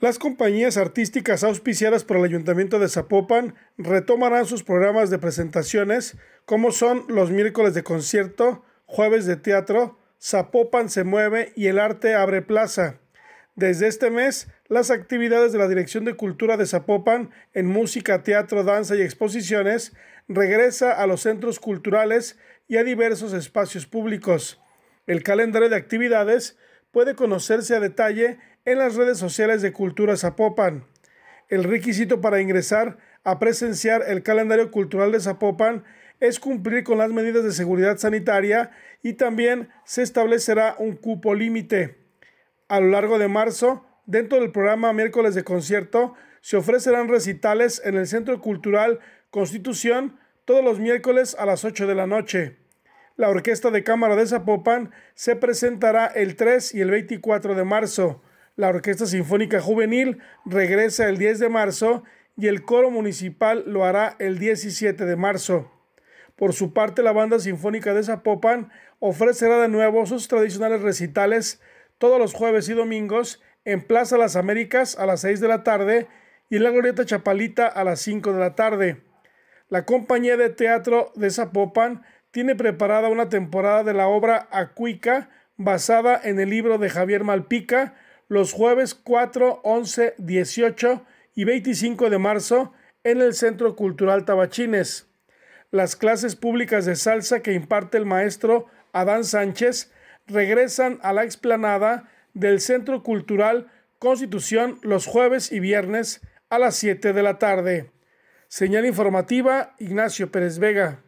Las compañías artísticas auspiciadas por el Ayuntamiento de Zapopan retomarán sus programas de presentaciones, como son los miércoles de concierto, jueves de teatro, Zapopan se mueve y el arte abre plaza. Desde este mes, las actividades de la Dirección de Cultura de Zapopan en música, teatro, danza y exposiciones regresa a los centros culturales y a diversos espacios públicos. El calendario de actividades puede conocerse a detalle en las redes sociales de Cultura Zapopan. El requisito para ingresar a presenciar el calendario cultural de Zapopan es cumplir con las medidas de seguridad sanitaria y también se establecerá un cupo límite. A lo largo de marzo, dentro del programa Miércoles de Concierto, se ofrecerán recitales en el Centro Cultural Constitución todos los miércoles a las 8 de la noche. La Orquesta de Cámara de Zapopan se presentará el 3 y el 24 de marzo. La Orquesta Sinfónica Juvenil regresa el 10 de marzo y el coro municipal lo hará el 17 de marzo. Por su parte, la Banda Sinfónica de Zapopan ofrecerá de nuevo sus tradicionales recitales todos los jueves y domingos en Plaza Las Américas a las 6 de la tarde y en la Glorieta Chapalita a las 5 de la tarde. La compañía de teatro de Zapopan tiene preparada una temporada de la obra Acuica basada en el libro de Javier Malpica los jueves 4, 11, 18 y 25 de marzo en el Centro Cultural Tabachines. Las clases públicas de salsa que imparte el maestro Adán Sánchez regresan a la explanada del Centro Cultural Constitución los jueves y viernes a las 7 de la tarde. Señal informativa Ignacio Pérez Vega.